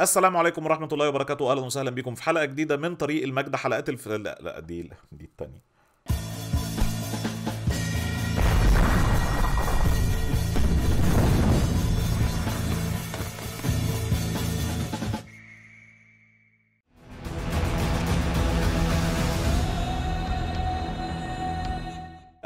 السلام عليكم ورحمه الله وبركاته اهلا وسهلا بكم في حلقه جديده من طريق المجد حلقات الف لا لا دي دي الثانيه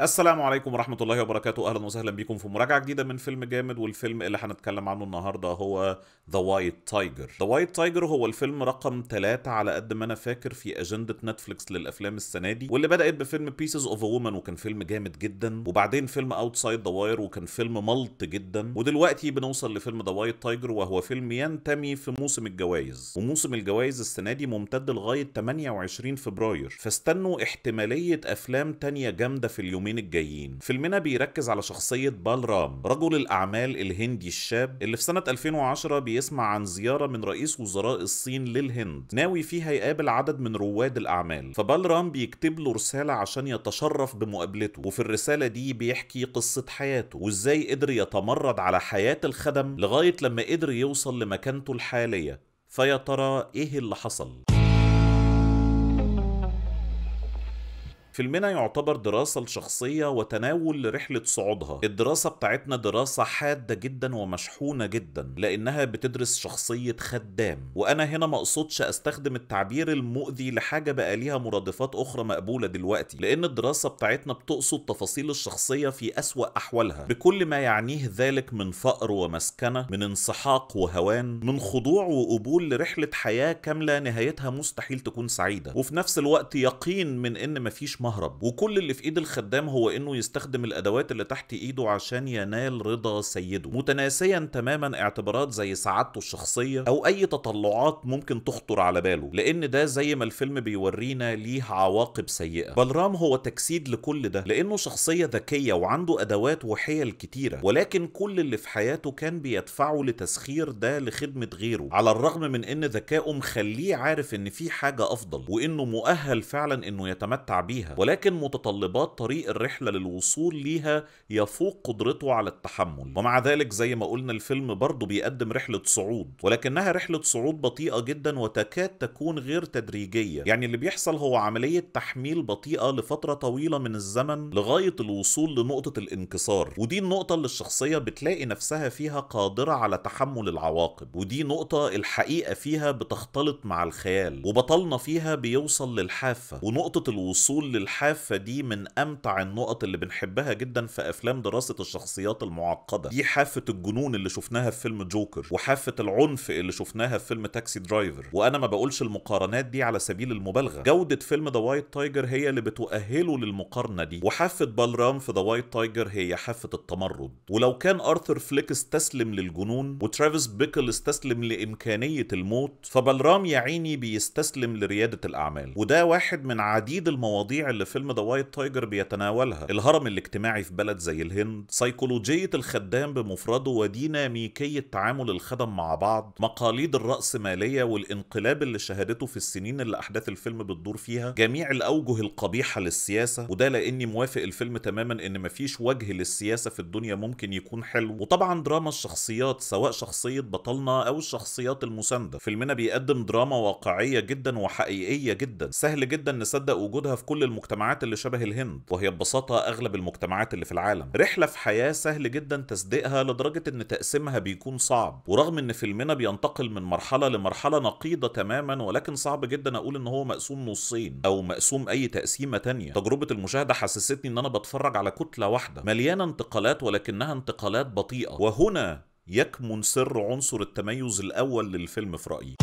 السلام عليكم ورحمة الله وبركاته أهلا وسهلا بكم في مراجعة جديدة من فيلم جامد والفيلم اللي هنتكلم عنه النهاردة هو ذا وايت تايجر ذا وايت تايجر هو الفيلم رقم 3 على قد ما أنا فاكر في أجندة نتفليكس للأفلام السنة دي واللي بدأت بفيلم بيسز أوف وومن وكان فيلم جامد جدا وبعدين فيلم أوتسايد ذا واير وكان فيلم ملط جدا ودلوقتي بنوصل لفيلم ذا وايت تايجر وهو فيلم ينتمي في موسم الجوائز وموسم الجوائز السنة دي ممتد لغاية 28 فبراير فاستنوا احتمالية أفلام تانية جامدة في اليومين الدورين الجايين فيلمنا بيركز على شخصية بالرام رجل الأعمال الهندي الشاب اللي في سنة 2010 بيسمع عن زيارة من رئيس وزراء الصين للهند ناوي فيها يقابل عدد من رواد الأعمال فبالرام بيكتب له رسالة عشان يتشرف بمقابلته وفي الرسالة دي بيحكي قصة حياته وإزاي قدر يتمرد على حياة الخدم لغاية لما قدر يوصل لمكانته الحالية فيا ترى إيه اللي حصل؟ فيلمنا يعتبر دراسة لشخصية وتناول لرحلة صعودها الدراسة بتاعتنا دراسة حادة جدا ومشحونة جدا لأنها بتدرس شخصية خدام وأنا هنا ما أقصدش أستخدم التعبير المؤذي لحاجة بقى ليها مرادفات أخرى مقبولة دلوقتي لأن الدراسة بتاعتنا بتقصد تفاصيل الشخصية في أسوأ أحوالها بكل ما يعنيه ذلك من فقر ومسكنة من انسحاق وهوان من خضوع وقبول لرحلة حياة كاملة نهايتها مستحيل تكون سعيدة وفي نفس الوقت يقين من إن مفيش مهرب وكل اللي في ايد الخدام هو انه يستخدم الادوات اللي تحت ايده عشان ينال رضا سيده متناسيا تماما اعتبارات زي سعادته الشخصيه او اي تطلعات ممكن تخطر على باله لان ده زي ما الفيلم بيورينا ليه عواقب سيئه بلرام هو تجسيد لكل ده لانه شخصيه ذكيه وعنده ادوات وحيل كتيره ولكن كل اللي في حياته كان بيدفعه لتسخير ده لخدمه غيره على الرغم من ان ذكائه مخليه عارف ان في حاجه افضل وانه مؤهل فعلا انه يتمتع بيها ولكن متطلبات طريق الرحلة للوصول ليها يفوق قدرته على التحمل ومع ذلك زي ما قلنا الفيلم برضه بيقدم رحلة صعود ولكنها رحلة صعود بطيئة جدا وتكاد تكون غير تدريجية يعني اللي بيحصل هو عملية تحميل بطيئة لفترة طويلة من الزمن لغاية الوصول لنقطة الانكسار ودي النقطة اللي الشخصية بتلاقي نفسها فيها قادرة على تحمل العواقب ودي نقطة الحقيقة فيها بتختلط مع الخيال وبطلنا فيها بيوصل للحافة ونقطة الوصول لل الحافه دي من امتع النقط اللي بنحبها جدا في افلام دراسه الشخصيات المعقده دي حافه الجنون اللي شفناها في فيلم جوكر وحافه العنف اللي شفناها في فيلم تاكسي درايفر وانا ما بقولش المقارنات دي على سبيل المبالغه جوده فيلم ذا وايت تايجر هي اللي بتؤهله للمقارنه دي وحافه بالرام في ذا وايت تايجر هي حافه التمرد ولو كان ارثر فليك استسلم للجنون وترافيس بيكل استسلم لامكانيه الموت فبالرام يا عيني بيستسلم لرياده الاعمال وده واحد من عديد المواضيع اللي فيلم ذا وايت تايجر بيتناولها الهرم الاجتماعي في بلد زي الهند سيكولوجية الخدام بمفرده وديناميكية تعامل الخدم مع بعض مقاليد الرأسمالية والانقلاب اللي شهدته في السنين اللي أحداث الفيلم بتدور فيها جميع الأوجه القبيحة للسياسة وده لأني موافق الفيلم تماما إن مفيش وجه للسياسة في الدنيا ممكن يكون حلو وطبعا دراما الشخصيات سواء شخصية بطلنا أو الشخصيات المساندة فيلمنا بيقدم دراما واقعية جدا وحقيقية جدا سهل جدا نصدق وجودها في كل المجتمعات المجتمعات اللي شبه الهند وهي ببساطة أغلب المجتمعات اللي في العالم رحلة في حياة سهل جدا تصديقها لدرجة إن تقسيمها بيكون صعب ورغم إن فيلمنا بينتقل من مرحلة لمرحلة نقيضة تماما ولكن صعب جدا أقول إن هو مقسوم نصين أو مقسوم أي تقسيمة تانية تجربة المشاهدة حسستني إن أنا بتفرج على كتلة واحدة مليانة انتقالات ولكنها انتقالات بطيئة وهنا يكمن سر عنصر التميز الأول للفيلم في رأيي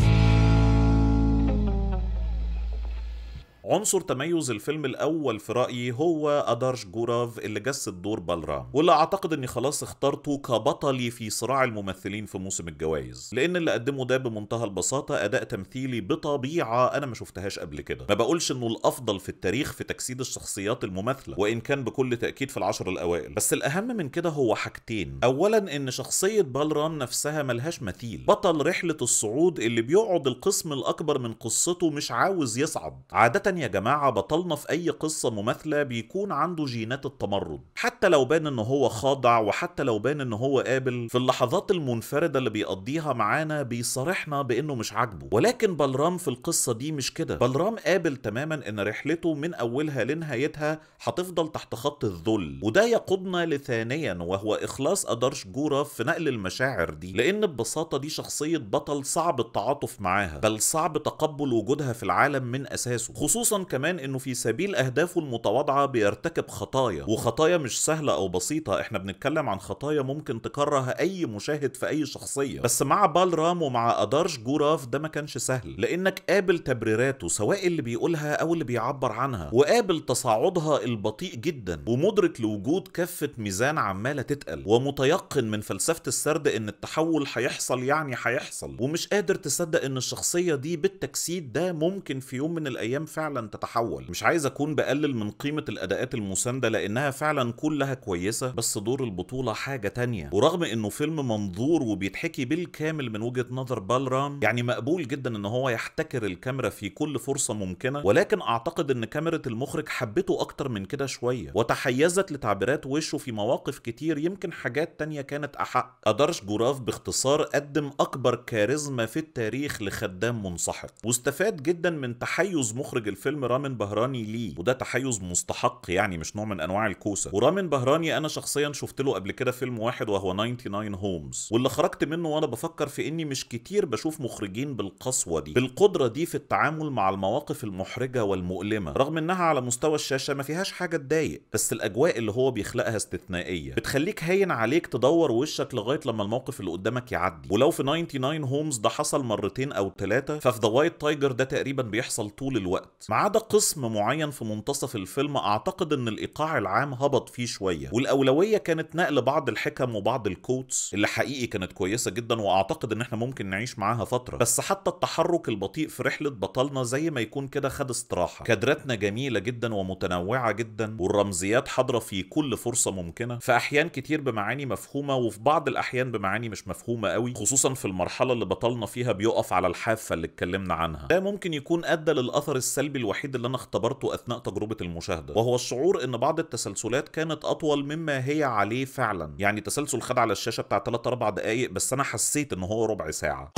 عنصر تميز الفيلم الاول في رايي هو ادارش جوراف اللي جسد دور بالرام واللي اعتقد اني خلاص اخترته كبطلي في صراع الممثلين في موسم الجوائز لان اللي قدمه ده بمنتهى البساطه اداء تمثيلي بطبيعه انا ما شفتهاش قبل كده ما بقولش انه الافضل في التاريخ في تجسيد الشخصيات المماثله وان كان بكل تاكيد في العشر الاوائل بس الاهم من كده هو حاجتين اولا ان شخصيه بالرام نفسها ملهاش مثيل بطل رحله الصعود اللي بيقعد القسم الاكبر من قصته مش عاوز يصعد عاده يا جماعة بطلنا في أي قصة مماثلة بيكون عنده جينات التمرد حتى لو بان إن هو خاضع وحتى لو بان إن هو قابل في اللحظات المنفردة اللي بيقضيها معانا بيصارحنا بإنه مش عاجبه ولكن بلرام في القصة دي مش كده بلرام قابل تماما إن رحلته من أولها لنهايتها هتفضل تحت خط الذل وده يقودنا لثانيا وهو إخلاص أدرش جورا في نقل المشاعر دي لأن ببساطة دي شخصية بطل صعب التعاطف معاها بل صعب تقبل وجودها في العالم من أساسه خصوصا خصوصا كمان انه في سبيل اهدافه المتواضعه بيرتكب خطايا وخطايا مش سهله او بسيطه احنا بنتكلم عن خطايا ممكن تكره اي مشاهد في اي شخصيه بس مع بالرام ومع ادارش جوراف ده ما كانش سهل لانك قابل تبريراته سواء اللي بيقولها او اللي بيعبر عنها وقابل تصاعدها البطيء جدا ومدرك لوجود كفه ميزان عماله تتقل ومتيقن من فلسفه السرد ان التحول هيحصل يعني هيحصل ومش قادر تصدق ان الشخصيه دي بالتجسيد ده ممكن في يوم من الايام فعلا فعلا تتحول مش عايز اكون بقلل من قيمه الاداءات المسانده لانها فعلا كلها كويسه بس دور البطوله حاجه تانية ورغم انه فيلم منظور وبيتحكي بالكامل من وجهه نظر بالرام يعني مقبول جدا ان هو يحتكر الكاميرا في كل فرصه ممكنه ولكن اعتقد ان كاميرا المخرج حبته اكتر من كده شويه وتحيزت لتعبيرات وشه في مواقف كتير يمكن حاجات تانية كانت احق ادرش جوراف باختصار قدم اكبر كاريزما في التاريخ لخدام منسحق واستفاد جدا من تحيز مخرج الفيلم الفيلم رامن بهراني ليه وده تحيز مستحق يعني مش نوع من انواع الكوسه ورامن بهراني انا شخصيا شفت له قبل كده فيلم واحد وهو 99 هومز واللي خرجت منه وانا بفكر في اني مش كتير بشوف مخرجين بالقسوه دي بالقدره دي في التعامل مع المواقف المحرجه والمؤلمه رغم انها على مستوى الشاشه ما فيهاش حاجه تضايق بس الاجواء اللي هو بيخلقها استثنائيه بتخليك هاين عليك تدور وشك لغايه لما الموقف اللي قدامك يعدي ولو في 99 هومز ده حصل مرتين او ثلاثه ففي ذا وايت تايجر ده تقريبا بيحصل طول الوقت ما عدا قسم معين في منتصف الفيلم اعتقد ان الايقاع العام هبط فيه شويه والاولويه كانت نقل بعض الحكم وبعض الكوتس اللي حقيقي كانت كويسه جدا واعتقد ان احنا ممكن نعيش معاها فتره بس حتى التحرك البطيء في رحله بطلنا زي ما يكون كده خد استراحه كادراتنا جميله جدا ومتنوعه جدا والرمزيات حاضره في كل فرصه ممكنه في احيان كتير بمعاني مفهومه وفي بعض الاحيان بمعاني مش مفهومه قوي خصوصا في المرحله اللي بطلنا فيها بيقف على الحافه اللي اتكلمنا عنها ده ممكن يكون ادى للاثر السلبي الوحيد اللي انا اختبرته اثناء تجربه المشاهده وهو الشعور ان بعض التسلسلات كانت اطول مما هي عليه فعلا يعني تسلسل خد على الشاشه بتاع 3 4 دقائق بس انا حسيت ان هو ربع ساعه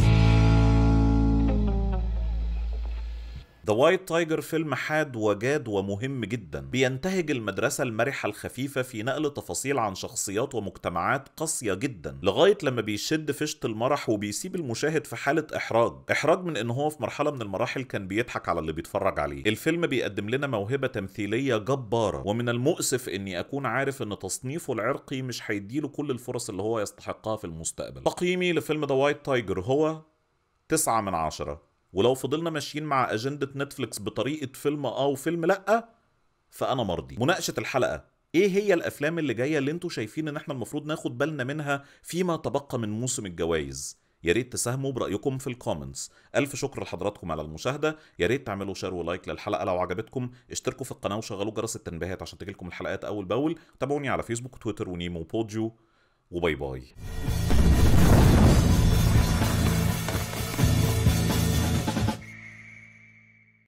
ذا وايت تايجر فيلم حاد وجاد ومهم جدا بينتهج المدرسة المرحة الخفيفة في نقل تفاصيل عن شخصيات ومجتمعات قاسية جدا لغاية لما بيشد فشة المرح وبيسيب المشاهد في حالة إحراج إحراج من إن هو في مرحلة من المراحل كان بيضحك على اللي بيتفرج عليه الفيلم بيقدم لنا موهبة تمثيلية جبارة ومن المؤسف إني أكون عارف إن تصنيفه العرقي مش هيديله كل الفرص اللي هو يستحقها في المستقبل تقييمي لفيلم ذا وايت تايجر هو 9 من 10 ولو فضلنا ماشيين مع اجنده نتفليكس بطريقه فيلم اه وفيلم لا فانا مرضي مناقشه الحلقه ايه هي الافلام اللي جايه اللي انتوا شايفين ان احنا المفروض ناخد بالنا منها فيما تبقى من موسم الجوائز يا ريت تساهموا برايكم في الكومنتس الف شكر لحضراتكم على المشاهده يا ريت تعملوا شير ولايك للحلقه لو عجبتكم اشتركوا في القناه وشغلوا جرس التنبيهات عشان تجيلكم الحلقات اول باول تابعوني على فيسبوك وتويتر ونيمو وبوديو وباي باي